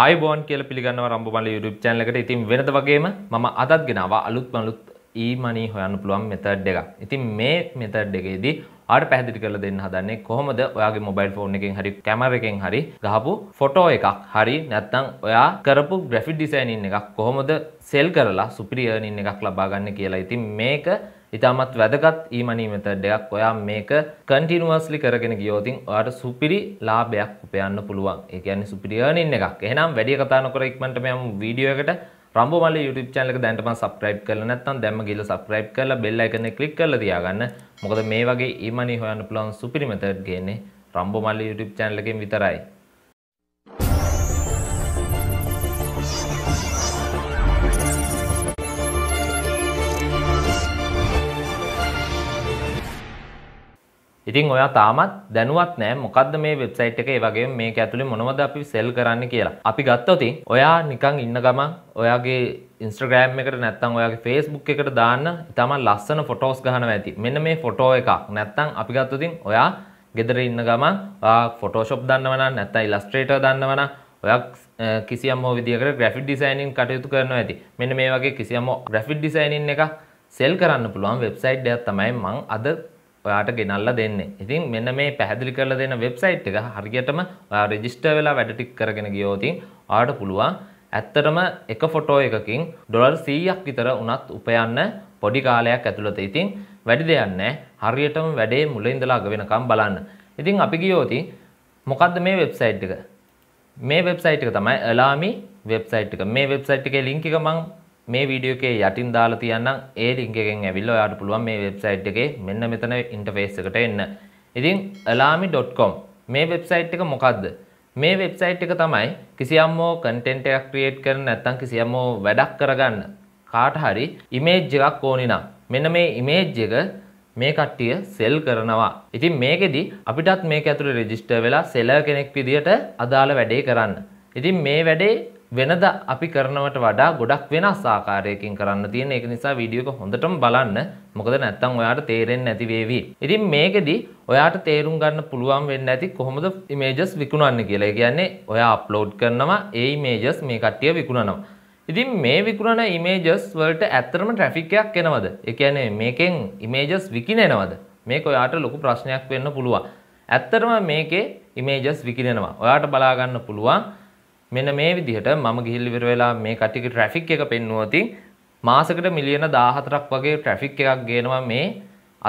ආයිබෝන් කියල පිළිගන්නව රම්බමල YouTube channel එකට. ඉතින් වෙනද වගේම මම අදත් ගෙනාවා අලුත් අලුත් e-money හොයන්න පුළුවන් method එකක්. ඉතින් මේ method එකේදී ආට පැහැදිලි කරලා දෙන්න හදන්නේ කොහොමද ඔයාගේ මොබයිල් ෆෝන් එකෙන් හරි කැමර එකෙන් හරි ගහපු ෆොටෝ එකක් හරි නැත්නම් ඔයා කරපු ග්‍රැෆික් ඩිසයිනින් එකක් කොහොමද සෙල් කරලා සුපිරි earning එකක් ලබා ගන්න කියලා. ඉතින් මේක ඉතාමත් වැදගත් ඊමනී මෙතඩයක් ඔයා මේක කටිනුවස්ලි කරගෙන ගියෝතින් ඔයාට සුපිරි ලාභයක් උපයන්න පුළුවන් ඒ කියන්නේ සුපිරියර්නින් එකක් එහෙනම් වැඩි කතා නොකර ඉක්මනට මේ වීඩියෝ එකට රම්බෝ මල්ලේ YouTube channel එක දැනටම subscribe කරලා නැත්නම් දැම්ම ගිහලා subscribe කරලා bell icon එක click කරලා තියාගන්න මොකද මේ වගේ ඊමනී හොයන්න පුළුවන් සුපිරි මෙතඩ් ගේන්නේ රම්බෝ මල්ලේ YouTube channel එකෙන් විතරයි ඉතින් ඔයා තාමත් දැනුවත් නෑ මොකක්ද මේ වෙබ්සයිට් එකේ වගේ මේක ඇතුලේ මොනවද අපි සෙල් කරන්න කියලා. අපි ගත්තොත් ඔයා නිකන් ඉන්න ගමන් ඔයාගේ ඉන්ස්ට්‍රග්‍රෑම් එකට නැත්තම් ඔයාගේ ෆේස්බුක් එකට දාන්න ඉතාම ලස්සන ෆොටෝස් ගහනවා ඇති. මෙන්න මේ ෆොටෝ එකක්. නැත්තම් අපි ගත්තොත් ඔයා ගෙදර ඉන්න ගමන් ඔයා ෆොටෝෂොප් දන්නවනම් නැත්තම් ඉලස්ට්‍රේටර් දන්නවනම් ඔයා කිසියම් හෝ විදියකට ග්‍රැෆික් ඩිසයිනින් කටයුතු කරනවා ඇති. මෙන්න මේ වගේ කිසියම් ග්‍රැෆික් ඩිසයිනින් එක සෙල් කරන්න පුළුවන් වෙබ්සයිට් එකක් තමයි මම අද ඔයාට ගෙනල්ල දෙන්නේ ඉතින් මෙන්න මේ පැහැදිලි කරලා දෙන වෙබ්සයිට් එක හරියටම ඔයා රෙජිස්ටර් වෙලා වැඩ ටික් කරගෙන ගියෝතින් ආට පුළුවන් ඇත්තටම එක ෆොටෝ එකකින් ඩොලර් 100ක් විතර උනත් උපයන්න පොඩි කාලයක් ඇතුළත ඉතින් වැඩි දෙයක් නැහැ හරියටම වැඩේ මුල ඉඳලා අග වෙනකම් බලන්න ඉතින් අපි ගියෝතින් මොකද්ද මේ වෙබ්සයිට් එක මේ වෙබ්සයිට් එක තමයි alami වෙබ්සයිට් එක මේ වෙබ්සයිට් එකේ ලින්ක් එක මම මේ වීඩියෝ එකේ යටින් දාලා තියන්නම් ඒ ලින්ක් එකෙන් ඇවිල්ලා ඔයාලට පුළුවන් මේ වෙබ්සයිට් එකේ මෙන්න මෙතන ඉන්ටර්ෆේස් එකට එන්න. ඉතින් alami.com මේ වෙබ්සයිට් එක මොකක්ද? මේ වෙබ්සයිට් එක තමයි කිසියම්මෝ කන්ටෙන්ට් එකක් ක්‍රියේට් කරන නැත්නම් කිසියම්මෝ වැඩක් කරගන්න කාට හරි ඉමේජ් එකක් ඕනි නම් මෙන්න මේ ඉමේජ් එක මේ කට්ටිය සෙල් කරනවා. ඉතින් මේකෙදි අපිටත් මේක ඇතුළේ රෙජිස්ටර් වෙලා සෙලර් කෙනෙක් විදියට අදාළ වැඩේ කරන්න. ඉතින් මේ වැඩේ වෙනද අපි කරනවට වඩා ගොඩක් වෙනස් ආකාරයකින් කරන්න තියෙන ඒක නිසා වීඩියෝ එක හොඳටම බලන්න මොකද නැත්තම් ඔයාට තේරෙන්නේ නැති වේවි. ඉතින් මේකෙදි ඔයාට තේරුම් ගන්න පුළුවන් වෙන්නේ නැති කොහොමද ඉමේජස් විකුණන්නේ කියලා. ඒ කියන්නේ ඔයා අප්ලෝඩ් කරනවා ඒ ඉමේජස් මේ කට්ටිය විකුණනවා. ඉතින් මේ විකුණන ඉමේජස් වලට ඇත්තටම ට්‍රැෆික් එකක් එනවද? ඒ කියන්නේ මේකෙන් ඉමේජස් විකිණෙනවද? මේක ඔයාට ලොකු ප්‍රශ්නයක් වෙන්න පුළුවන්. ඇත්තටම මේකේ ඉමේජස් විකිණෙනවා. ඔයාට බලා ගන්න පුළුවන්. මෙන්න මේ විදිහට මම ගිහිල්ලි ඉවර වෙලා මේ කට්ටියගේ ට්‍රැෆික් එක පෙන්නුවති මාසකට මිලියන 14ක් වගේ ට්‍රැෆික් එකක් ගේනවා මේ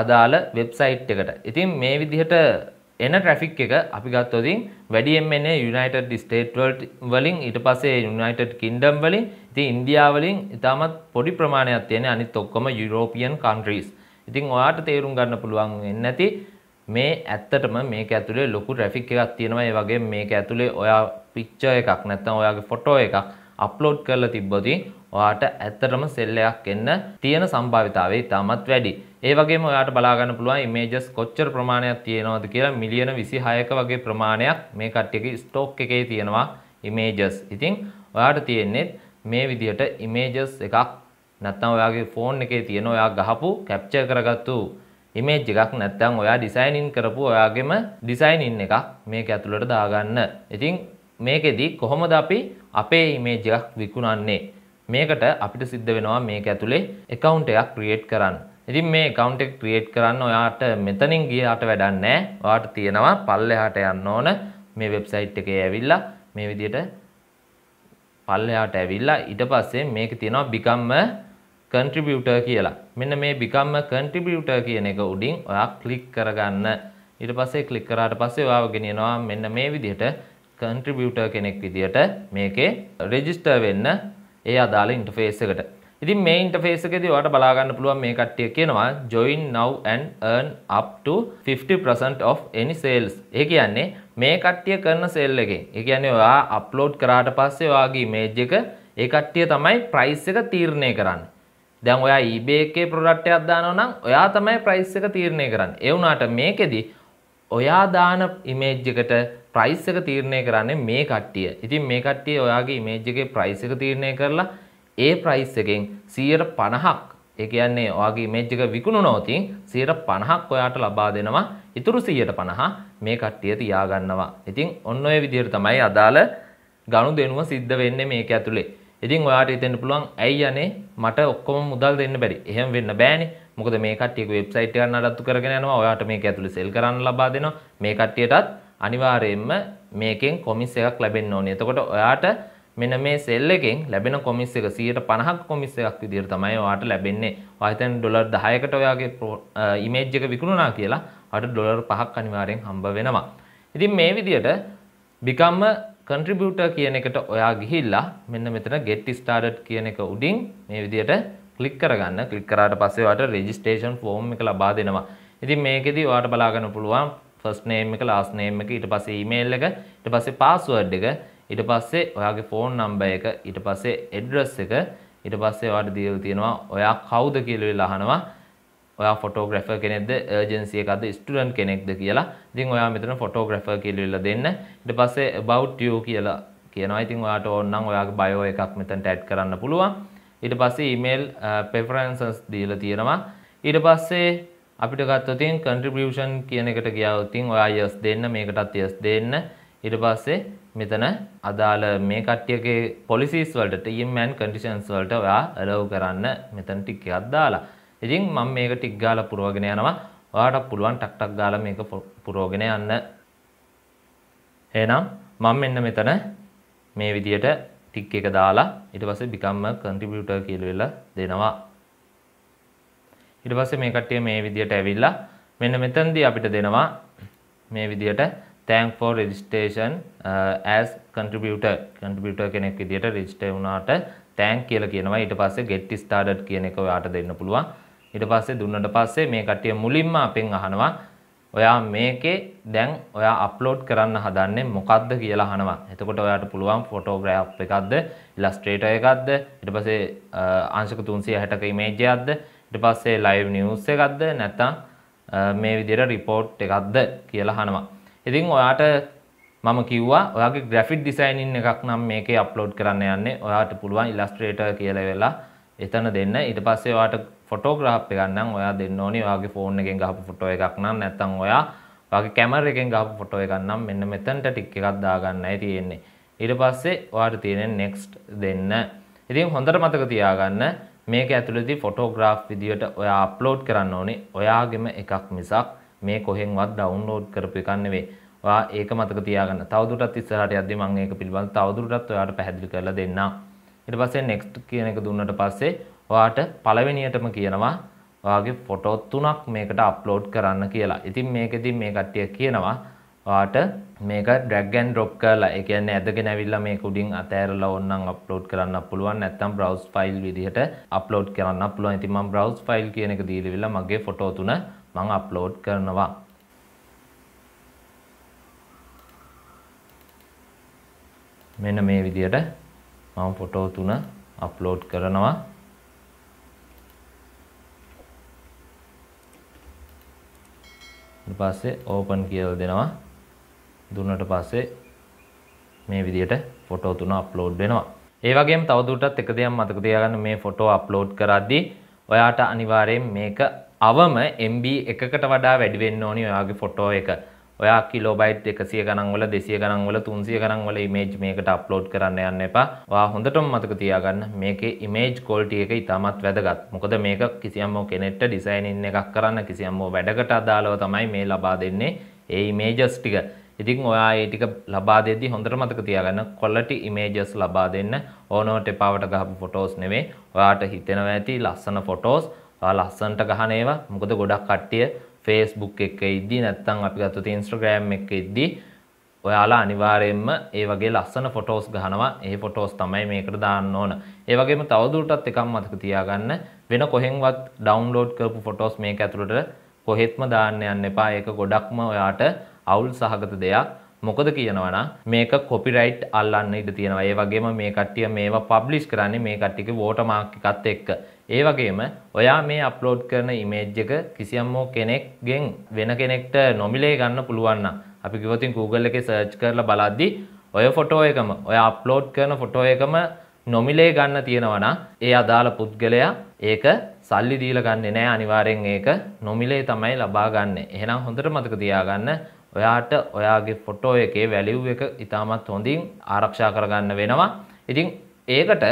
අදාළ වෙබ්සයිට් එකට. ඉතින් මේ විදිහට එන ට්‍රැෆික් එක අපි ගත්තොත් වැඩියෙන් එන්නේ යුනයිටඩ් ස්ටේට් වලින් ඊට පස්සේ යුනයිටඩ් කින්ඩම් වලින් ඉතින් ඉන්දියාව වලින් ඉතාමත් පොඩි ප්‍රමාණයක් තියෙන අනිත් ඔක්කොම යුරෝපියන් කන්ට්‍රීස්. ඉතින් ඔයාට තේරුම් ගන්න පුළුවන් වෙන්නේ නැති මේ ඇත්තටම මේක ඇතුලේ ලොකු ට්‍රැෆික් එකක් තියෙනවා ඒ වගේ මේක ඇතුලේ ඔයා පිච්ච එකක් නැත්නම් ඔයාගේ ෆොටෝ එකක් අප්ලෝඩ් කරලා තිබ්බොතින් ඔයාට ඇත්තටම සෙල් එකක් එන්න තියෙන සම්භාවිතාවය ඉතාමත් වැඩි. ඒ වගේම ඔයාට බලා ගන්න පුළුවන් ඉමේජස් කොච්චර ප්‍රමාණයක් තියෙනවද කියලා මිලියන 26ක වගේ ප්‍රමාණයක් මේ කට්ටියගේ ස්ටොක් එකේ තියෙනවා ඉමේජස්. ඉතින් ඔයාට තියෙන්නේ මේ විදිහට ඉමේජස් එකක් නැත්නම් ඔයාගේ ෆෝන් එකේ තියෙන ඔයා ගහපු කැප්චර් කරගත්තු ඉමේජ් එකක් නැත්නම් ඔයා ඩිසයින් කරපු ඔයාගෙම ඩිසයින් එකක් මේක ඇතුළට දාගන්න. ඉතින් මේකෙදි කොහොමද අපි අපේ ඉමේජ් එකක් විකුණන්නේ මේකට අපිට සිද්ධ වෙනවා මේක ඇතුලේ account එකක් create කරන්න. ඉතින් මේ account එක create කරන්න ඔයාට මෙතනින් ගියාට වැඩක් නැහැ. ඔයාට තියෙනවා පල්ලෙහාට යන්න ඕන මේ website එකේ ඇවිල්ලා මේ විදිහට පල්ලෙහාට ඇවිල්ලා ඊට පස්සේ මේක තියෙනවා become a contributor කියලා. මෙන්න මේ become a contributor කියන එක උඩින් ඔයා click කරගන්න. ඊට පස්සේ click කරාට පස්සේ ඔයාව ගෙනියනවා මෙන්න මේ විදිහට කන්ට්‍රිබියුටර් කෙනෙක් විදිහට මේකේ රෙජිස්ටර් වෙන්න ඒ අදාළ ඉන්ටර්ෆේස් එකට. ඉතින් මේ ඉන්ටර්ෆේස් එකේදී ඔයාලට බලා ගන්න පුළුවන් මේ කට්ටිය කියනවා join now and earn up to 50% of any sales. ඒ කියන්නේ මේ කට්ටිය කරන sale එකේ. ඒ කියන්නේ ඔයා අප්ලෝඩ් කරාට පස්සේ ඔයාගේ image එක ඒ කට්ටිය තමයි price එක තීරණය කරන්නේ. දැන් ඔයා eBay එකේ product එකක් දානවා නම් ඔයා තමයි price එක තීරණය කරන්නේ. ඒ වුණාට මේකෙදි ඔයා දාන image එකට ප්‍රයිස් එක තීරණය කරන්නේ මේ කට්ටිය. ඉතින් මේ කට්ටිය ඔයාගේ ඉමේජ් එකේ ප්‍රයිස් එක තීරණය කරලා ඒ ප්‍රයිස් එකෙන් 150ක් ඒ කියන්නේ ඔයාගේ ඉමේජ් එක විකුණුනොත් 150ක් ඔයාට ලබා දෙනවා. ඉතුරු 150 මේ කට්ටිය තියාගන්නවා. ඉතින් ඔන්න ඔය විදිහට තමයි අදාළ ගනුදෙනුව සිද්ධ වෙන්නේ මේක ඇතුලේ. ඉතින් ඔයාට හිතෙන්න පුළුවන් ඇයි යන්නේ මට ඔක්කොම මුදල් දෙන්න බැරි. එහෙම වෙන්න බෑනේ. මොකද මේ කට්ටියගේ වෙබ්සයිට් එක නඩත්තු කරගෙන යනවා. ඔයාට මේක ඇතුලේ සෙල් කරන්න ලබා දෙනවා. මේ කට්ටියටත් අනිවාර්යයෙන්ම මේකෙන් කොමිස් එකක් ලැබෙන්න ඕනේ. එතකොට ඔයාට මෙන්න මේ සෙල් එකෙන් ලැබෙන කොමිස් එක 150ක් කොමිස් එකක් විදිහට තමයි ඔයාට ලැබෙන්නේ. ඔයා හිතන්නේ ඩොලර් 10කට ඔයාගේ ඉමේජ් එක විකුණුණා කියලා ඔයාට ඩොලර් 5ක් අනිවාර්යෙන් හම්බ වෙනවා. ඉතින් මේ විදිහට become a contributor කියන එකට ඔයා ගිහිල්ලා මෙන්න මෙතන get started කියන එක උඩින් මේ විදිහට ක්ලික් කරගන්න. ක්ලික් කරාට පස්සේ ඔයාට registration form එක ලබා දෙනවා. ඉතින් මේකෙදි ඔයාට බලා ගන්න පුළුවන් ෆස්ට් නේම් එක ලාස්ට් නේම් එක ඊට පස්සේ ඊමේල් එක ඊට පස්සේ පාස්වර්ඩ් එක ඊට පස්සේ ඔයාගේ ෆෝන් නම්බර් එක ඊට පස්සේ ඇඩ්‍රස් එක ඊට පස්සේ ඔයාට දීලා තියෙනවා ඔයා කවුද කියලා අහනවා ඔයා ෆොටෝග්‍රෆර් කෙනෙක්ද ඒජන්සි එකක්ද ස්ටුඩන්ට් කෙනෙක්ද කියලා. ඉතින් ඔයා මෙතන ෆොටෝග්‍රෆර් කියලා දෙන්න. ඊට පස්සේ about you කියලා කියනවා. ඉතින් ඔයාට ඕන නම් ඔයාගේ bio එකක් මෙතනට add කරන්න පුළුවන්. ඊට පස්සේ email uh, preferences දීලා තියෙනවා. ඊට පස්සේ අපිට ගත්තොතින් කන්ට්‍රිබියුෂන් කියන එකට ගියාවොතින් ඔයා යස් දෙන්න මේකටත් යස් දෙන්න ඊට පස්සේ මෙතන අදාළ මේ කට්ටියගේ පොලිසිස් වලට ටීම් ඇන් කන්ඩිෂන්ස් වලට ඔයා allow කරන්න මෙතන ටික් එකක් දාලා. ඉතින් මම මේක ටික් ගාලා පුරවගෙන යනවා. ඔයාට පුළුවන් ටක් ටක් ගාලා මේක පුරවගෙන යන්න. එහෙනම් මම මෙන්න මෙතන මේ විදියට ටික් එක දාලා ඊට පස්සේ become a contributor කියලා දෙනවා. ඊට පස්සේ මේ කට්ටිය මේ විදියට ඇවිල්ලා මෙන්න මෙතනදී අපිට දෙනවා මේ විදියට thank for registration uh, as contributor contributor කෙනෙක් විදියට register වුණාට thank කියලා කියනවා ඊට පස්සේ get started කියන එක ඔයාට දෙන්න පුළුවන් ඊට පස්සේ දුන්නට පස්සේ මේ කට්ටිය මුලින්ම අපෙන් අහනවා ඔයා මේකේ දැන් ඔයා අප්ලෝඩ් කරන්න හදන්නේ මොකක්ද කියලා අහනවා. එතකොට ඔයාට පුළුවන් ෆොටෝග්‍රාෆ් එකක්ද, ඉලස්ට්‍රේටර් එකක්ද, ඊට පස්සේ uh, අංශක 360ක ඉමේජ් එකක්ද, ඊට පස්සේ ලයිව් නිවුස් එකක්ද නැත්නම් මේ විදිහට රිපෝට් එකක්ද කියලා අහනවා. ඉතින් ඔයාට මම කිව්වා ඔයාගේ ග්‍රැෆික් ඩිසයිනින් එකක් නම් මේකේ අප්ලෝඩ් කරන්න යන්නේ. ඔයාට පුළුවන් ඉලස්ට්‍රේටර් කියලා වෙලා එතන දෙන්න. ඊට පස්සේ ඔයාට ෆොටෝග්‍රාෆ් එකක් නම් ඔයා දෙන්න ඕනි. ඔයාගේ ෆෝන් එකෙන් ගහපු ෆොටෝ එකක් නම් නැත්නම් ඔයා වගේ කැමර එකෙන් ගහපු ෆොටෝ එකක් නම් මෙන්න මෙතනට ටික් එකක් දාගන්නයි තියෙන්නේ. ඊට පස්සේ ඔයාට තියෙන නෙක්ස්ට් දෙන්න. ඉතින් හොඳට මතක තියාගන්න මේක ඇතුළේදී ෆොටෝග්‍රාෆ් විදියට ඔයා අප්ලෝඩ් කරන්න ඕනේ ඔයාගෙම එකක් මිසක් මේ කොහෙන්වත් ඩවුන්ලෝඩ් කරපු එකක් නෙවෙයි. ඔයා ඒක මතක තියාගන්න. තවදුරටත් ඉස්සරහට යද්දී මම මේක පිළිබඳව තවදුරටත් ඔයාට පැහැදිලි කරලා දෙන්නම්. ඊට පස්සේ next කියන එක දුන්නට පස්සේ ඔයාට පළවෙනියටම කියනවා ඔයාගේ ෆොටෝ තුනක් මේකට අප්ලෝඩ් කරන්න කියලා. ඉතින් මේකෙදී මේ කට්ටිය කියනවා වාට මේක ඩ්‍රැග්ගන් ඩොප් කරලා එකන්න ඇදගෙන ඇවිල්ල මේ කුඩින් අතෑරලා ඔන්නම් අප්ලෝඩ් කරන්න පුළුවන් නැත්තම් බ්‍රවස් ෆයිල් විදිහට අප්ලෝඩ් කරන්න පුළුවන් ඉතින් මම බ්‍රවස් ෆයිල් කියන එක දීලිවිලා මගේ ෆොටෝ තුන මම අප්ලෝඩ් කරනවා මෙන්න මේ විදිහට මම ෆොටෝ තුන අප්ලෝඩ් කරනවා ඊට පස්සේ ඕපන් කියලා දෙනවා දුන්නට පස්සේ මේ විදිහට ෆොටෝ තුන අප්ලෝඩ් වෙනවා. ඒ වගේම තවදුරටත් එක දෙයක් මතක තියාගන්න මේ ෆොටෝ අප්ලෝඩ් කරද්දී ඔයාට අනිවාර්යෙන් මේක අවම MB එකකට වඩා වැඩි වෙන්න ඕනි ඔයාගේ ෆොටෝ එක. ඔයා කිලෝබයිට් 100 ගණන් වල 200 ගණන් වල 300 ගණන් වල ඉමේජ් මේකට අප්ලෝඩ් කරන්න යන්න එපා. ඔයා හොඳටම මතක තියාගන්න මේකේ ඉමේජ් ක්වොලිටි එක ඉතාමත් වැදගත්. මොකද මේක කිසියම් කෙනෙක්ට ඩිසයිනින් එකක් කරන්න කිසියම් වැඩකට අදාළව තමයි මේ ලබා දෙන්නේ ඒ ඉමේජස් ටික. ඉතින් ඔයා ඒ ටික ලබා දෙද්දී හොඳට මතක තියාගන්න quality images ලබා දෙන්න ඕනෝට එපාවට ගහපු photos නෙවෙයි. ඔයාට හිතෙනවා ඇති ලස්සන photos ඔයා ලස්සනට ගහන ඒවා. මොකද ගොඩක් කට්ටිය Facebook එක ඉද්දී නැත්නම් අපි ගත්තොත් Instagram එක ඉද්දී ඔයාලා අනිවාර්යයෙන්ම ඒ වගේ ලස්සන photos ගහනවා. ඒ photos තමයි මේකට දාන්න ඕන. ඒ වගේම තවදුරටත් එකක් මතක තියාගන්න වෙන කොහෙන්වත් download කරපු photos මේක ඇතුළට කොහෙත්ම දාන්න යන්න එපා. ඒක ගොඩක්ම ඔයාට අවුල් සහගත දෙයක් මොකද කියනවනම් මේක කොපිරයිට් අල්ලන්න ඉඩ තියෙනවා. ඒ වගේම මේ කට්ටිය මේවා පබ්ලිෂ් කරන්නේ මේ කට්ටියගේ වෝටමාක් එකත් එක්ක. ඒ වගේම ඔයා මේ අප්ලෝඩ් කරන ඉමේජ් එක කිසියම් කෙනෙක්ගෙන් වෙන කෙනෙක්ට නොමිලේ ගන්න පුළුවන් අපි කිව්වොත් Google එකේ සර්ච් කරලා බලද්දී ඔය ෆොටෝ එකම ඔය අප්ලෝඩ් කරන ෆොටෝ එකම නොමිලේ ගන්න තියෙනවනම් ඒ අදාළ පුද්ගලයා ඒක සල්ලි දීලා ගන්නේ නැහැ අනිවාර්යෙන් ඒක නොමිලේ තමයි ලබා ගන්න. එහෙනම් හොඳට මතක තියාගන්න ඔයාට ඔයාගේ ෆොටෝ එකේ වැලිව් එක ඉතාමත් හොඳින් ආරක්ෂා කරගන්න වෙනවා. ඉතින් ඒකට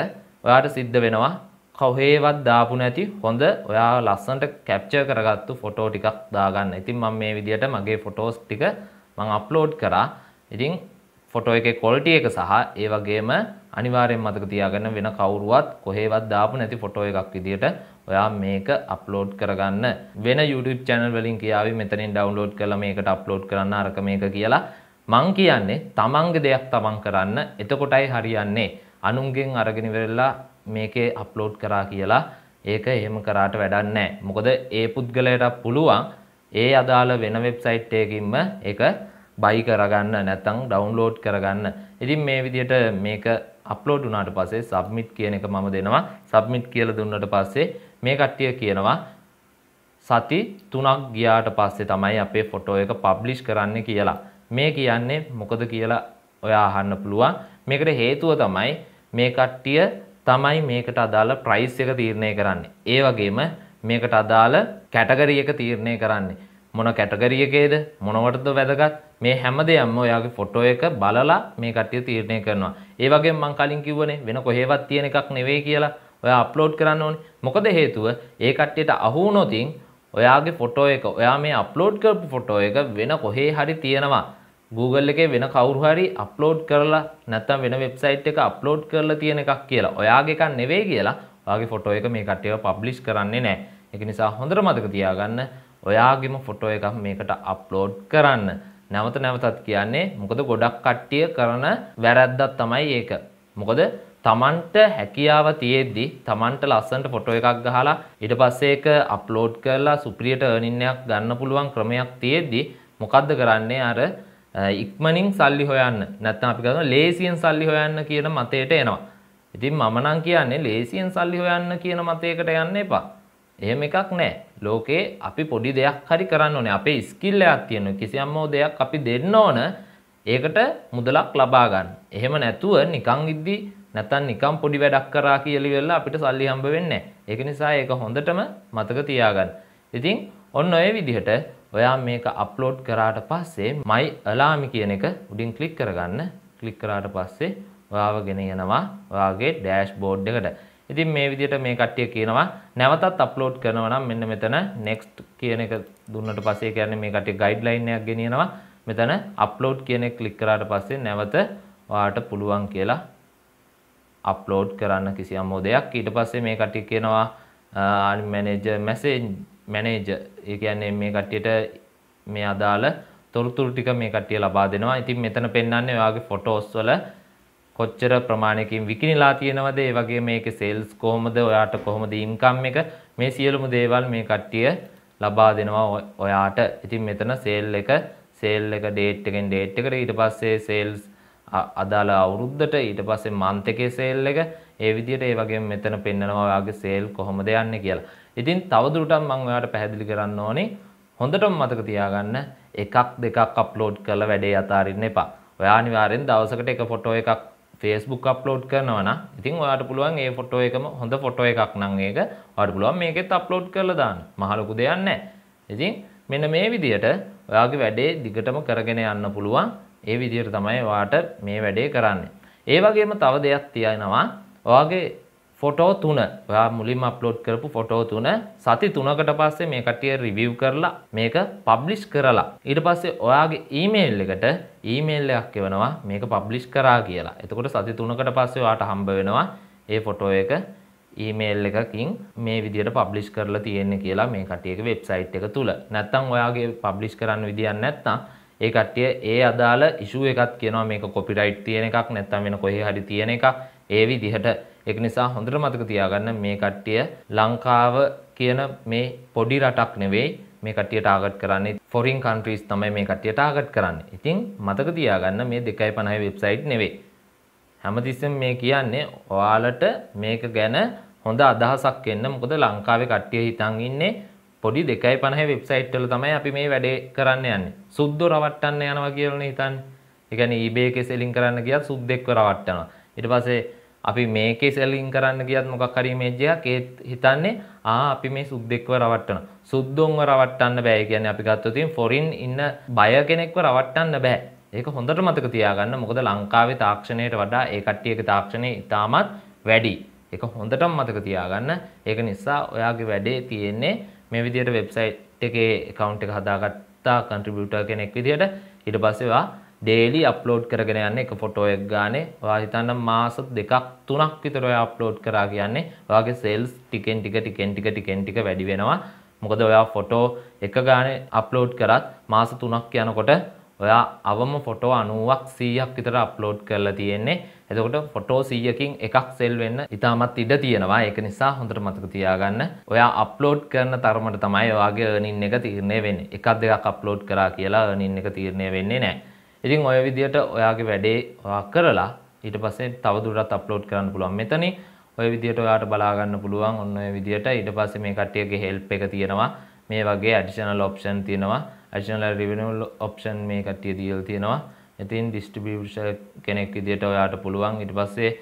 ඔයාට සිද්ධ වෙනවා කවහේවත් දාපු නැති හොඳ ඔයා ලස්සන්ට කැප්චර් කරගත්තු ෆොටෝ ටිකක් දාගන්න. ඉතින් මම මේ විදිහට මගේ ෆොටෝස් ටික මම අප්ලෝඩ් කරා. ඉතින් ෆොටෝ එකේ ක්වොලිටි එක සහ ඒ වගේම අනිවාර්යෙන් මතක තියාගන්න වෙන කවුරුවත් කොහෙවත් දාපු නැති ෆොටෝ එකක් විදිහට ඔයා මේක අප්ලෝඩ් කරගන්න වෙන YouTube channel වලින් කියාවි මෙතනින් ඩවුන්ලෝඩ් කරලා මේකට අප්ලෝඩ් කරන්න අරක මේක කියලා මං කියන්නේ තමන්ගේ දෙයක් තමන් කරන්න එතකොටයි හරියන්නේ අනුන්ගෙන් අරගෙන ඉවරලා මේකේ අප්ලෝඩ් කරා කියලා ඒක එහෙම කරාට වැඩක් නැහැ මොකද ඒ පුද්ගලයාට පුළුවන් ඒ අදාළ වෙන වෙබ්සයිට් එකකින්ම ඒක බයි කරගන්න නැත්තං ඩවන්ලෝඩ් කරගන්න ඉතින් මේ විදියට මේක අප්ලෝඩ් වුණාට පස්සේ සබ්මිට් කියන එක මම දෙනවා සබ්මිට් කියලා දුන්නට පස්සේ මේ කට්ටිය කියනවා සති තුනක් ගියාට පස්සේ තමයි අපේ ෆොටෝ එක පබ්ලිෂ් කරන්න කියලා මේ කියන්නේ මොකද කියලා ඔයා අහන්න පුළුවන් මේකට හේතුව තමයි මේ කට්ටිය තමයි මේකට අදාළ ප්‍රයිස් එක තීරණය කරන්නේ ඒ වගේම මේකට අදාළ කැටගරි එක තීරණය කරන්නේ මොන කැටගරියකේද මොනවටද වැදගත් මේ හැම දෙයක්ම ඔයාගේ ෆොටෝ එක බලලා මේ කට්ටිය තීරණය කරනවා. ඒ වගේම මං කලින් කිව්වනේ වෙන කොහෙවත් තියෙන එකක් නෙවෙයි කියලා ඔයා අප්ලෝඩ් කරන්න ඕනේ. මොකද හේතුව ඒ කට්ටියට අහු වුණොතින් ඔයාගේ ෆොටෝ එක ඔයා මේ අප්ලෝඩ් කරපු ෆොටෝ එක වෙන කොහේ හරි තියෙනවා. Google එකේ වෙන කවුරු හරි අප්ලෝඩ් කරලා නැත්නම් වෙන වෙබ්සයිට් එක අප්ලෝඩ් කරලා තියෙන එකක් කියලා. ඔයාගේ එකක් නෙවෙයි කියලා ඔයාගේ ෆොටෝ එක මේ කට්ටියව පබ්ලිෂ් කරන්නේ නැහැ. ඒක නිසා හොඳට මතක තියාගන්න ඔයාගෙම ෆොටෝ එකක් මේකට අප්ලෝඩ් කරන්න. නැවත නැවතත් කියන්නේ මොකද ගොඩක් කට්ටිය කරන වැරැද්දක් තමයි ඒක. මොකද තමන්ට හැකියාව තියෙද්දි තමන්ට ලස්සන්ට ෆොටෝ එකක් ගහලා ඊට පස්සේ ඒක අප්ලෝඩ් කරලා සුපිරියට earning එකක් ගන්න පුළුවන් ක්‍රමයක් තියෙද්දි මොකද්ද කරන්නේ අර ඉක්මනින් සල්ලි හොයන්න නැත්නම් අපි කියනවා ලේසියෙන් සල්ලි හොයන්න කියන මතයට එනවා. ඉතින් මම නම් කියන්නේ ලේසියෙන් සල්ලි හොයන්න කියන මතයකට යන්න එපා. එහෙම එකක් නෑ. ලෝකේ අපි පොඩි දෙයක් හරි කරන්න ඕනේ. අපේ ස්කිල් එකක් තියෙන කිසියම් දෙයක් අපි දෙන්න ඕන. ඒකට මුදලක් ලබා ගන්න. එහෙම නැතුව නිකන් ඉද්දි නැත්තම් නිකන් පොඩි වැඩක් කරා කියලා වෙලා අපිට සල්ලි හම්බ වෙන්නේ නැහැ. ඒක නිසා ඒක හොඳටම මතක තියාගන්න. ඉතින් ඔන්න ඔය විදිහට ඔයා මේක අප්ලෝඩ් කරාට පස්සේ මයි අලාමි කියන එක උඩින් ක්ලික් කරගන්න. ක්ලික් කරාට පස්සේ ඔයාව ගෙන යනවා ඔයාගේ ඩෑෂ්බෝඩ් එකට. ඉතින් මේ විදිහට මේ කට්ටිය කියනවා නැවතත් අප්ලෝඩ් කරනවා නම් මෙන්න මෙතන next කියන එක දුන්නට පස්සේ කියන්නේ මේ කට්ටිය ගයිඩ්ලයින් එකක් ගෙනියනවා මෙතන අප්ලෝඩ් කියන එක ක්ලික් කරාට පස්සේ නැවත ඔයාට පුළුවන් කියලා අප්ලෝඩ් කරන්න කිසියම් මොදයක් ඊට පස්සේ මේ කට්ටිය කියනවා මැනේජර් මැසේජ් මැනේජර් ඒ කියන්නේ මේ කට්ටියට මේ අදාළ තොරතුරු ටික මේ කට්ටිය ලබා දෙනවා. ඉතින් මෙතන පෙන්වන්නේ ඔයාගේ ෆොටෝස් වල කොච්චර ප්‍රමාණයකින් විකිනිලා තියෙනවද ඒ වගේ මේකේ සේල්ස් කොහොමද ඔයාට කොහොමද ඉන්කම් එක මේ සියලුම දේවල් මේ කට්ටිය ලබා දෙනවා ඔයාට. ඉතින් මෙතන සේල් එක සේල් එක ඩේට් එකෙන් ඩේට් එකට ඊට පස්සේ සේල්ස් අදාළ අවුරුද්දට ඊට පස්සේ මන්ත් එකේ සේල් එක ඒ විදිහට ඒ වගේම මෙතන පෙන්නනවා ඔයාගේ සේල් කොහොමද යන්නේ කියලා. ඉතින් තවදුරටත් මම ඔයාට පැහැදිලි කරන්න ඕනේ හොඳටම මතක තියාගන්න එකක් දෙකක් අප්ලෝඩ් කරලා වැඩේ අතාරින්න එපා. ඔයා අනිවාර්යෙන් දවසකට එක ෆොටෝ එකක් ෆේස්බුක් අප්ලෝඩ් කරනවන ඉතින් ඔයාට පුළුවන් ඒ ෆොටෝ එකම හොඳ ෆොටෝ එකක් නම් ඒක ඔයාට පුළුවන් මේකෙත් අප්ලෝඩ් කරලා දාන්න මහලොකු දෙයක් නැහැ ඉතින් මෙන්න මේ විදියට ඔයාගේ වැඩේ දිගටම කරගෙන යන්න පුළුවන් ඒ විදියට තමයි ඔයාට මේ වැඩේ කරන්නේ ඒ වගේම තව දෙයක් තියෙනවා ඔයාගේ ෆොටෝ තුන ඔයා මුලින්ම අප්ලෝඩ් කරපු ෆොටෝ තුන සති තුනකට පස්සේ මේ කට්ටිය රිවිව් කරලා මේක පබ්ලිෂ් කරලා ඊට පස්සේ ඔයාගේ ඊමේල් එකට ඊමේල් එකක් එවනවා මේක පබ්ලිෂ් කරා කියලා. එතකොට සති තුනකට පස්සේ ඔයාට හම්බ වෙනවා ඒ ෆොටෝ එක ඊමේල් එකකින් මේ විදිහට පබ්ලිෂ් කරලා තියෙන්නේ කියලා මේ කට්ටියගේ වෙබ්සයිට් එක තුල. නැත්තම් ඔයාගේ පබ්ලිෂ් කරන්න විදියක් නැත්නම් ඒ කට්ටිය ඒ අදාළ ඉෂුව එකක් කියනවා මේක කොපිරයිට් තියෙන එකක් නැත්තම් වෙන කොහේ හරි තියෙන එකක් ඒ විදිහට ඒක නිසා හොඳට මතක තියාගන්න මේ කට්ටිය ලංකාව කියන මේ පොඩි රටක් නෙවෙයි මේ කට්ටිය ටාගට් කරන්නේ ෆොරින් කන්ට්‍රීස් තමයි මේ කට්ටිය ටාගට් කරන්නේ. ඉතින් මතක තියාගන්න මේ 250 වෙබ්සයිට් නෙවෙයි. හැමතිස්සෙම මේ කියන්නේ ඔයාලට මේක ගැන හොඳ අදහසක් එන්න. මොකද ලංකාවේ කට්ටිය හිතන් ඉන්නේ පොඩි 250 වෙබ්සයිට් වල තමයි අපි මේ වැඩේ කරන්න යන්නේ. සුද්ධ රවට්ටන්න යනවා කියලානේ හිතන්නේ. ඒ කියන්නේ eBay එකේ සෙලින් කරන්න ගියත් සුද්දෙක්ව රවට්ටනවා. ඊට පස්සේ අපි මේකේ සෙලින් කරන්න ගියත් මොකක් හරි ඉමේජ් එකක් ඒත් හිතන්නේ ආ අපි මේ සුද්දෙක්ව රවට්ටන. සුද්දොන්ව රවට්ටන්න බෑ. ඒ කියන්නේ අපි ගත්තොත් ෆොරින් ඉන්න බය කෙනෙක්ව රවට්ටන්න බෑ. ඒක හොඳට මතක තියාගන්න. මොකද ලංකාවේ තාක්ෂණයට වඩා ඒ කට්ටියගේ තාක්ෂණය ඉතාමත් වැඩි. ඒක හොඳටම මතක තියාගන්න. ඒක නිසා ඔයාගේ වැඩේ තියෙන්නේ මේ විදිහට වෙබ්සයිට් එකේ account එක හදාගත්තා contributor කෙනෙක් විදිහට ඊට පස්සේ ඔයා ඩේලි අප්ලෝඩ් කරගෙන යන්න එක ෆොටෝ එක් ගානේ ඔයා හිතන්න මාස දෙකක් තුනක් විතර ඔයා අප්ලෝඩ් කරා කියන්නේ ඔයාගේ සේල්ස් ටිකෙන් ටික ටිකෙන් ටික ටිකෙන් ටික වැඩි වෙනවා මොකද ඔයා ෆොටෝ එක ගානේ අප්ලෝඩ් කරත් මාස තුනක් යනකොට ඔයා අවම ෆොටෝ අනුවක් සීයක් විතර අප්ලෝඩ් කරලා තියෙන්නේ එතකොට ෆොටෝ සීයකින් එකක් සෙල් වෙන්න ඉතාමත් ඉඩ තියෙනවා ඒක නිසා හොඳට මතක තියාගන්න ඔයා අප්ලෝඩ් කරන තරමට තමයි ඔයාගේ earning එක තීරණය වෙන්නේ එකක් දෙකක් අප්ලෝඩ් කරා කියලා earning එක තීරණය වෙන්නේ නැහැ ඉතින් ඔය විදිහට ඔයාගේ වැඩේ ඔයා කරලා ඊට පස්සේ තවදුරටත් අප්ලෝඩ් කරන්න පුළුවන් මෙතන ඔය විදිහට ඔයාට බලා ගන්න පුළුවන් ඔන්න ඔය විදිහට ඊට පස්සේ මේ කට්ටියගේ help එක තියෙනවා මේ වගේ additional option තියෙනවා additional revenue option මේ කට්ටිය දීලා තියෙනවා ඉතින් distribution කෙනෙක් විදිහට ඔයාට පුළුවන් ඊට පස්සේ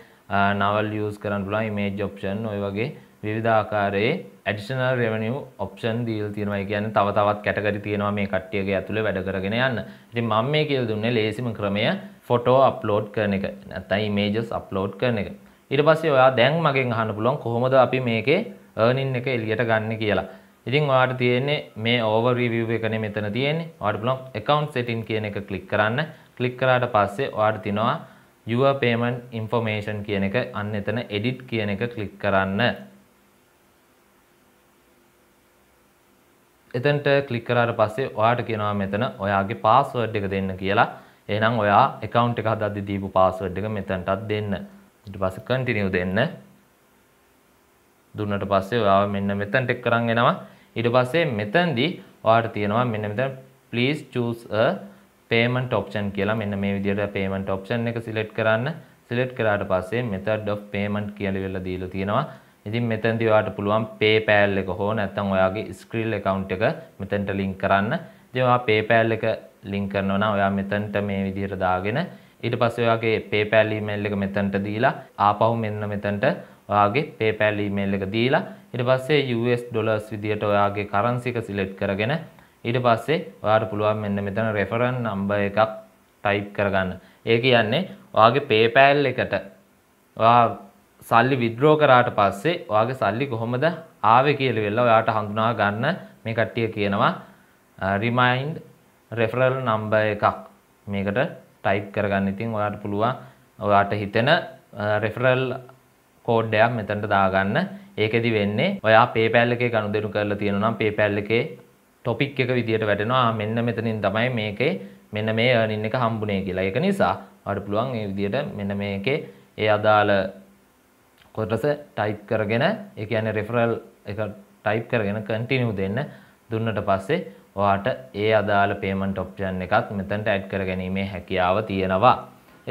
නවල් use කරන්න පුළුවන් image option ඔය වගේ විවිධාකාරයේ ඇඩිෂනල් රෙවනිව් ඔප්ෂන් දීල් තියෙනවා කියන්නේ තව තවත් කැටගරි තියෙනවා මේ කට්ටියගේ ඇතුලේ වැඩ කරගෙන යන්න. ඉතින් මම මේ කියලා දුන්නේ ලේසිම ක්‍රමය ෆොටෝ අප්ලෝඩ් කරන එක. නැත්නම් ඉමේජස් අප්ලෝඩ් කරන එක. ඊට පස්සේ ඔයා දැන් මගෙන් අහන්න පුළුවන් කොහොමද අපි මේකේ earning එක එළියට ගන්න කියලා. ඉතින් ඔයාට තියෙන්නේ මේ over review එකනේ මෙතන තියෙන්නේ. ඔයාට පුළුවන් account setting කියන එක ක්ලික් කරන්න. ක්ලික් කරාට පස්සේ ඔයාට තියෙනවා your payment information කියන එක අන්න එතන edit කියන එක ක්ලික් කරන්න. එතනට ක්ලික් කරාට පස්සේ ඔයාට කියනවා මෙතන ඔයාගේ පාස්වර්ඩ් එක දෙන්න කියලා. එහෙනම් ඔයා account එක හදද්දි දීපු පාස්වර්ඩ් එක මෙතනටත් දෙන්න. ඊට පස්සේ continue දෙන්න. දුන්නට පස්සේ ඔයාව මෙන්න මෙතන ටික කරන් එනවා. ඊට පස්සේ මෙතෙන්දී ඔයාලට තියෙනවා මෙන්න මෙතන please choose a payment option කියලා මෙන්න මේ විදිහට payment option එක select කරන්න. select කරාට පස්සේ method of payment කියලා දීලා තියෙනවා. ඉතින් මෙතනදී ඔයාට පුළුවන් PayPal එක හෝ නැත්නම් ඔයාගේ Skrill account එක මෙතනට link කරන්න. ඉතින් ඔයා PayPal එක link කරනවා නම් ඔයා මෙතනට මේ විදිහට දාගෙන ඊට පස්සේ ඔයාගේ PayPal email එක මෙතනට දීලා ආපහු මෙන්න මෙතනට ඔයාගේ PayPal email එක දීලා ඊට පස්සේ US dollars විදිහට ඔයාගේ currency එක select කරගෙන ඊට පස්සේ ඔයාට පුළුවන් මෙන්න මෙතන රෙෆරන් නම්බර් එකක් ටයිප් කරගන්න. ඒ කියන්නේ ඔයාගේ PayPal එකට ඔයා සල්ලි විද්‍රෝ කරාට පස්සේ ඔයාගේ සල්ලි කොහොමද ආවේ කියලා වෙලා ඔයාට හඳුනා ගන්න මේ කට්ටිය කියනවා රිමයින්ඩ් රෙෆරල් නම්බර් එකක් මේකට ටයිප් කරගන්න. ඉතින් ඔයාට පුළුවන් ඔයාට හිතෙන රෙෆරල් කෝඩ් එකක් මෙතනට දාගන්න. ඒකෙදි වෙන්නේ ඔයා PayPal එකේ ගනුදෙනු කරලා තියෙනවා නම් PayPal එකේ ටොපික් එක විදියට වැටෙනවා. මෙන්න මෙතනින් තමයි මේකේ මෙන්න මේ earning එක හම්බුනේ කියලා. ඒක නිසා ඔයාට පුළුවන් මේ විදියට මෙන්න මේකේ ඒ අදාළ කොටස ටයිප් කරගෙන ඒ කියන්නේ රෙෆරල් එක ටයිප් කරගෙන කන්ටිනියු දෙන්න දුන්නට පස්සේ ඔයාට ඒ අදාළ පේමන්ට් ඔප්ෂන් එකක් මෙතනට ඇඩ් කර ගැනීමේ හැකියාව තියෙනවා.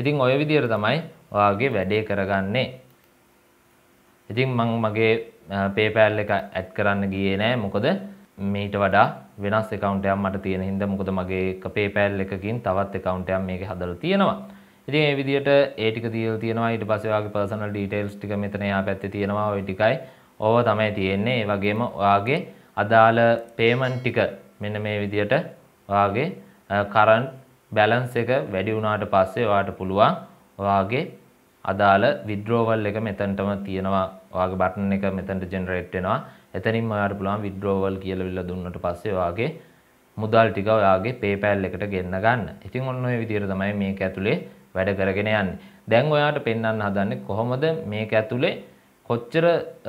ඉතින් ඔය විදිහට තමයි ඔයාගේ වැඩේ කරගන්නේ. ඉතින් මම මගේ PayPal එක ඇඩ් කරන්න ගියේ නෑ මොකද මීට වඩා වෙනස් account එකක් මට තියෙන හින්දා මොකද මගේ PayPal එකකින් තවත් account එකක් මේකේ හදලා තියෙනවා. ඉතින් මේ විදිහට ඒ ටික දීලා තියෙනවා ඊට පස්සේ ඔයාගේ පර්සනල් ඩීටේල්ස් ටික මෙතන එහා පැත්තේ තියෙනවා ওই ටිකයි ඕව තමයි තියෙන්නේ ඒ වගේම ඔයාගේ අදාළ පේමන්ට් ටික මෙන්න මේ විදිහට ඔයාගේ කරන්ට් බැලන්ස් එක වැඩි වුණාට පස්සේ ඔයාට පුළුවන් ඔයාගේ අදාළ විඩ්‍රෝවල් එක මෙතනටම තියෙනවා ඔයාගේ බටන් එක මෙතනට ජෙනරේට් වෙනවා එතනින්ම ඔයාට පුළුවන් විඩ්‍රෝවල් කියලා විල්ලා දුන්නට පස්සේ ඔයාගේ මුදල් ටික ඔයාගේ PayPal එකට ගෙන්න ගන්න. ඉතින් ඔන්න ඔය විදිහට තමයි මේක ඇතුලේ වැඩ කරගෙන යන්නේ. දැන් ඔයාට පෙන්වන්න හදන්නේ කොහොමද මේක ඇතුලේ කොච්චර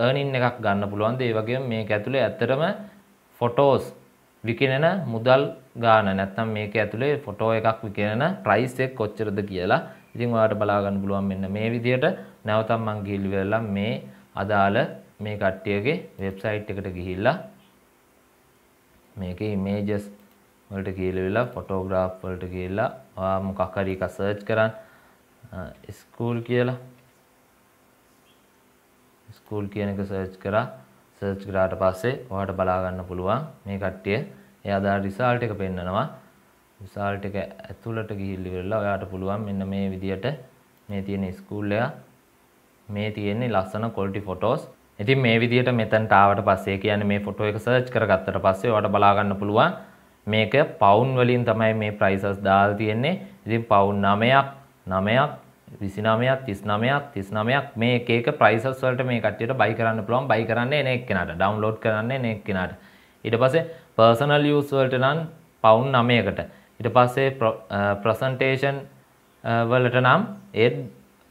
earning එකක් ගන්න පුළුවන්ද? ඒ වගේම මේක ඇතුලේ ඇත්තටම photos විකිනන මුදල් ගාන නැත්නම් මේක ඇතුලේ ෆොටෝ එකක් විකිනන ප්‍රයිස් එක කොච්චරද කියලා. ඉතින් ඔයාලට බලා ගන්න පුළුවන් මෙන්න මේ විදියට නැවතත් මම ගිහිල්ලා මේ අදාළ මේ කට්ටියගේ වෙබ්සයිට් එකට ගිහිල්ලා මේකේ ඉමේජස් වලට කියල වෙලා ෆොටෝග්‍රාෆ් වලට කියලා ඔයා මොකක් හරි එකක් සර්ච් කරන්න ස්කූල් කියලා ස්කූල් කියන එක සර්ච් කරා සර්ච් කරාට පස්සේ ඔයාට බලා ගන්න පුළුවන් මේ කට්ටිය එයා දා රිසල්ට් එක පෙන්නනවා රිසල්ට් එක ඇතුළට ගිහිල්ලා ඉවරලා ඔයාට පුළුවන් මෙන්න මේ විදියට මේ තියෙන ස්කූල් එක මේ තියෙන ලස්සන quality photos ඉතින් මේ විදියට මෙතනට ආවට පස්සේ කියන්නේ මේ ෆොටෝ එක සර්ච් කරගත්තට පස්සේ ඔයාට බලා ගන්න පුළුවන් මේක පවුන් වලින් තමයි මේ ප්‍රයිසස් දාල් තියෙන්නේ ඉතින් පවුන් නමයක් නමයක් විසිනමයක් තිස්නමයක් තිස්නමයක් මේ එකක ප්‍රයිසස් වලට මේ කට්ටියට බයි කරන්න පුළුවන් බයි කරන්නේ එන එක්කෙනාට ඩවුන්ලෝඩ් කරන්නේ එන එක්කෙනාට ඊට පස්සේ පර්සනල් යූස් වලට නම් පවුන් 9කට ඊට පස්සේ ප්‍රසන්ටේෂන් වලට නම් ඒත්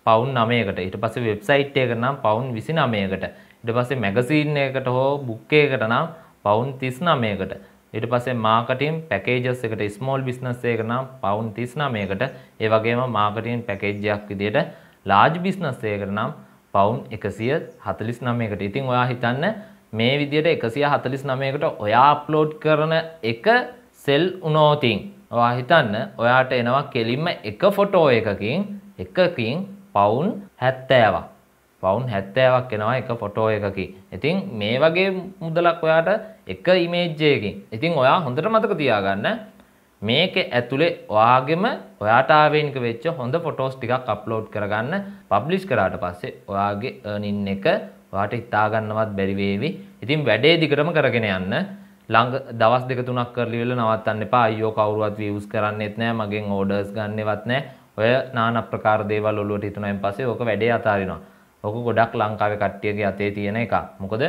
පවුන් 9කට ඊට පස්සේ වෙබ්සයිට් එකකට නම් පවුන් 29කට ඊට පස්සේ මැගසීන් එකකට හෝ බුක් එකකට නම් පවුන් 39කට ඊට පස්සේ මාකටින් පැකේජස් එකට ස්මෝල් බිස්නස් එකකට නම් පවුන් 39කට ඒ වගේම මාකටින් පැකේජ් එකක් විදිහට ලාර්ජ් බිස්නස් එකකට නම් පවුන් 149කට. ඉතින් ඔයා හිතන්න මේ විදිහට 149කට ඔයා අප්ලෝඩ් කරන එක සෙල් උනෝතින් ඔයා හිතන්න ඔයාට එනවා කෙලින්ම එක ෆොටෝ එකකින් එකකින් පවුන් 70ක්. පවුන් හැත්තෑවක් එනවා එක ෆොටෝ එකකින්. ඉතින් මේ වගේ මුදලක් ඔයාට එක ඉමේජ්ජයකින්. ඉතින් ඔයා හොඳට මතක තියාගන්න මේක ඇතුලේ ඔයාගෙම ඔයාට ආවේනික වෙච්ච හොඳ ෆොටෝස් ටිකක් අප්ලෝඩ් කරගන්න පබ්ලිෂ් කරාට පස්සේ ඔයාගේ earning එක ඔයාට හිතා ගන්නවත් බැරි වේවි. ඉතින් වැඩේ දිගටම කරගෙන යන්න. ළඟ දවස් දෙක තුනක් කරලි වෙලා නවත්තන්න එපා. අයියෝ කවුරුවත් views කරන්නෙත් නෑ, මගෙන් orders ගන්නෙවත් නෑ. ඔය নানা ප්‍රකාර දේවල් ඔලුවට හිතුණායින් පස්සේ ඕක වැඩේ අතාරිනවා. ඔක ගොඩක් ලංකාවේ කට්ටියගේ අතේ තියෙන එකක්. මොකද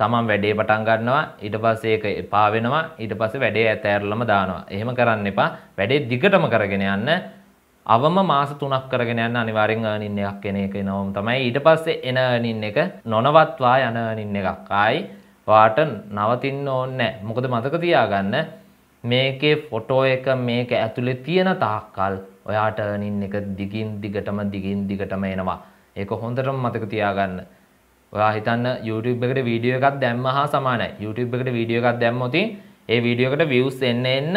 තමන් වැඩේ පටන් ගන්නවා ඊට පස්සේ ඒක එපා වෙනවා ඊට පස්සේ වැඩේ ඇතෑරලම දානවා. එහෙම කරන්න එපා. වැඩේ දිගටම කරගෙන යන්න. අවම මාස 3ක් කරගෙන යන්න අනිවාර්යෙන් earning එකක් එන එක එනවම තමයි. ඊට පස්සේ එන earning එක නොනවත්වා යන earning එකක්. ආයි වාට නවතින්න ඕනේ නැහැ. මොකද මතක තියාගන්න මේකේ ෆොටෝ එක මේක ඇතුලේ තියෙන තාක්කල් ඔයාට earning එක දිගින් දිගටම දිගින් දිගටම එනවා. ඒක හොඳටම මතක තියාගන්න. ඔයා හිතන්න YouTube එකට වීඩියෝ එකක් දැම්ම හා සමානයි. YouTube එකට වීඩියෝ එකක් දැම්මොත් ඒ වීඩියෝ එකට views එන්න එන්න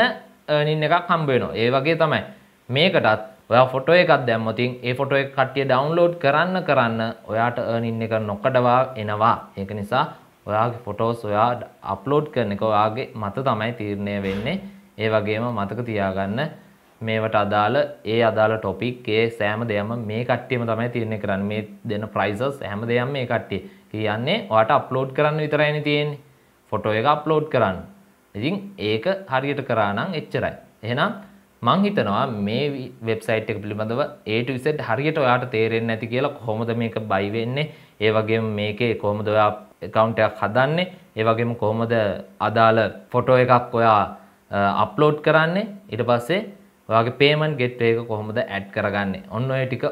earning එකක් හම්බ වෙනවා. ඒ වගේ තමයි. මේකටත් ඔයා ෆොටෝ එකක් දැම්මොත් ඒ ෆොටෝ එක කට්ටිය ඩවුන්ලෝඩ් කරන්න කරන්න ඔයාට earning එක නොකඩවා එනවා. ඒක නිසා ඔයාගේ ෆොටෝස් ඔයා අප්ලෝඩ් කරන එක ඔයාගේ මත තමයි තීරණය වෙන්නේ. ඒ වගේම මතක තියාගන්න මේවට අදාළ ඒ අදාළ ටොපික් ඒ සෑම දෙයක්ම මේ කට්ටියම තමයි තීරණය කරන්නේ මේ දෙන ප්‍රයිසස් හැම දෙයක්ම මේ කට්ටිය කියන්නේ ඔයාට අප්ලෝඩ් කරන්න විතරයිනේ තියෙන්නේ ෆොටෝ එක අප්ලෝඩ් කරන්න ඉතින් ඒක හරියට කරා නම් එච්චරයි එහෙනම් මං හිතනවා මේ වෙබ්සයිට් එක පිළිබඳව A to Z හරියට ඔයාට තේරෙන්නේ නැති කියලා කොහොමද මේක බයි වෙන්නේ ඒ වගේම මේකේ කොහොමද ඔයා account එකක් හදන්නේ ඒ වගේම කොහොමද අදාළ ෆොටෝ එකක් ඔයා අප්ලෝඩ් කරන්නේ ඊට පස්සේ ඔයාගේ පේමන් ගෙට්වේ එක කොහොමද ඇඩ් කරගන්නේ ඔන්න ඔය ටික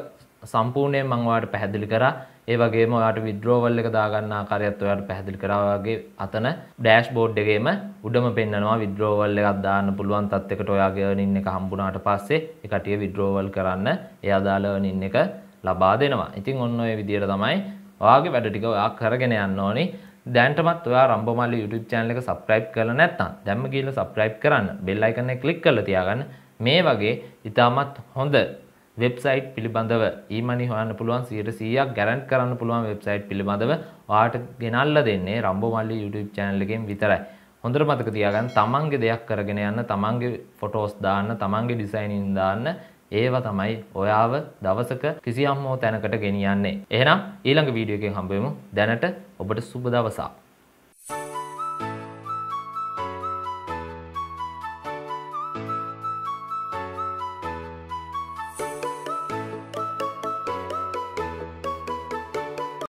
සම්පූර්ණයෙන් මම ඔයාලට පැහැදිලි කරා ඒ වගේම ඔයාලට withdrawal එක දාගන්න ආකාරයත් ඔයාලට පැහැදිලි කරා ඔයාගේ අතන dashboard එකේම උඩම පෙන්නනවා withdrawal එකක් දාන්න පුළුවන් තත්යකට ඔයාගේ earning එක හම්බුණාට පස්සේ ඒ කටිය withdrawal කරන්න ඒ අදාළ earning එක ලබා දෙනවා. ඉතින් ඔන්න ඔය විදිහට තමයි ඔයාගේ වැඩ ටික ඔයා කරගෙන යන්න ඕනි. දැන්ටමත් ඔයා රම්බෝමල්ලි YouTube channel එක subscribe කරලා නැත්නම් දැම්ම ගිහලා subscribe කරන්න. bell icon එක click කරලා තියාගන්න. මේ වගේ ඉතාමත් හොඳ වෙබ්සයිට් පිළිබඳව ඊමනි හොයන්න පුළුවන් සියට සීයක් ගැරන්ට් කරන්න පුළුවන් වෙබ්සයිට් පිළිබඳව වාට ගෙනල්ල දෙන්නේ රම්බෝ මල්ලි YouTube channel එකෙන් විතරයි. හොඳට මතක තියාගන්න තමන්ගේ දෙයක් කරගෙන යන්න තමන්ගේ ෆොටෝස් දාන්න තමන්ගේ ඩිසයිනින් දාන්න ඒවා තමයි ඔයාව දවසක කිසියම් හෝ තැනකට ගෙනියන්නේ. එහෙනම් ඊළඟ වීඩියෝ එකෙන් හම්බ වෙමු. දැනට ඔබට සුබ දවසක්.